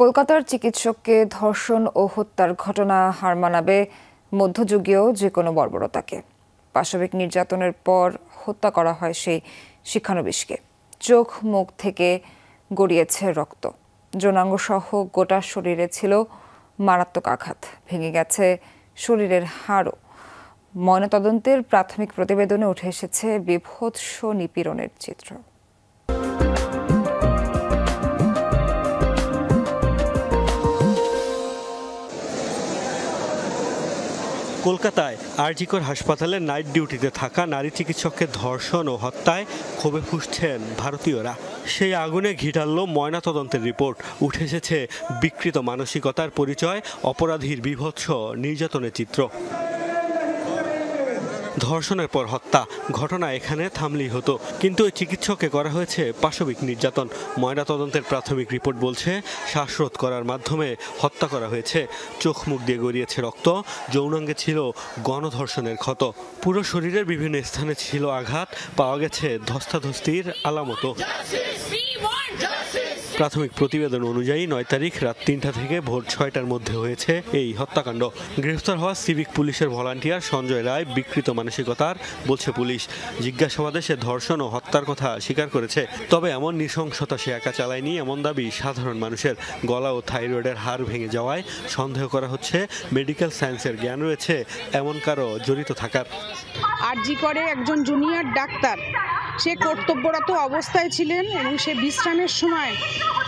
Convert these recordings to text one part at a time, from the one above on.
কলকাতার চিকিৎসককে ধর্ষণ ও হত্যার ঘটনা হার মানাবে মধ্যযুগীয় যে কোনো বর্বরতাকে পাশবিক নির্যাতনের পর হত্যা করা হয় সেই শিক্ষানবিশকে চোখ মুখ থেকে গড়িয়েছে রক্ত জনাঙ্গসহ গোটা শরীরে ছিল মারাত্মক আঘাত ভেঙে গেছে শরীরের হাড়ও ময়নাতদন্তের প্রাথমিক প্রতিবেদনে উঠে এসেছে বিভৎস নিপীড়নের চিত্র কলকাতায় আরজিকর হাসপাতালে নাইট ডিউটিতে থাকা নারী চিকিৎসককে ধর্ষণ ও হত্যায় ক্ষোভে ফুসছেন ভারতীয়রা সেই আগুনে ঘিটাল্ল তদন্তের রিপোর্ট উঠে এসেছে বিকৃত মানসিকতার পরিচয় অপরাধীর বিভৎস নির্যাতনের চিত্র ধর্ষণের পর হত্যা ঘটনা এখানে থামলেই হতো কিন্তু ওই চিকিৎসককে করা হয়েছে পাশবিক নির্যাতন ময়নাতদন্তের প্রাথমিক রিপোর্ট বলছে শ্বাসরোধ করার মাধ্যমে হত্যা করা হয়েছে চোখ মুখ দিয়ে গড়িয়েছে রক্ত যৌনাঙ্গে ছিল গণধর্ষণের ক্ষত পুরো শরীরের বিভিন্ন স্থানে ছিল আঘাত পাওয়া গেছে ধস্তাধস্তির আলামতো প্রাথমিক প্রতিবেদন অনুযায়ী নয় তারিখ রাত তিনটা থেকে ভোর ছয়টার মধ্যে হয়েছে এই হত্যাকাণ্ড গ্রেফতার হওয়া সিভিক পুলিশের ভলান্টিয়ার সঞ্জয় রায় বিকৃত মানসিকতার বলছে পুলিশ জিজ্ঞাসাবাদে সে ধর্ষণ ও হত্যার কথা স্বীকার করেছে তবে এমন নৃশংসতা সে একা চালায়নি এমন দাবি সাধারণ মানুষের গলা ও থাইরয়েডের হার ভেঙে যাওয়ায় সন্দেহ করা হচ্ছে মেডিকেল সায়েন্সের জ্ঞান রয়েছে এমন কারো জড়িত থাকার আরজি করে একজন জুনিয়র ডাক্তার সে কর্তব্যরত অবস্থায় ছিলেন এবং সে বিশ্রামের সময়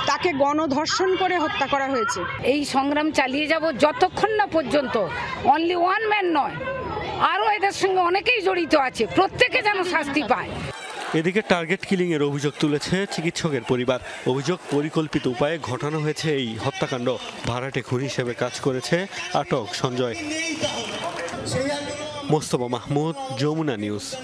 তাকে গণধর্ষণ করে হত্যা করা হয়েছে এই সংগ্রাম চালিয়ে যাব যতক্ষণ না পর্যন্ত অনলি ওয়ান ম্যান নয় আরও এদের সঙ্গে অনেকেই জড়িত আছে প্রত্যেকে যেন শাস্তি পায় এদিকে টার্গেট কিলিংয়ের অভিযোগ তুলেছে চিকিৎসকের পরিবার অভিযোগ পরিকল্পিত উপায়ে ঘটানো হয়েছে এই হত্যাকাণ্ড ভাড়াটে খুন হিসেবে কাজ করেছে আটক সঞ্জয় مصطفی محمود جامونا نیوز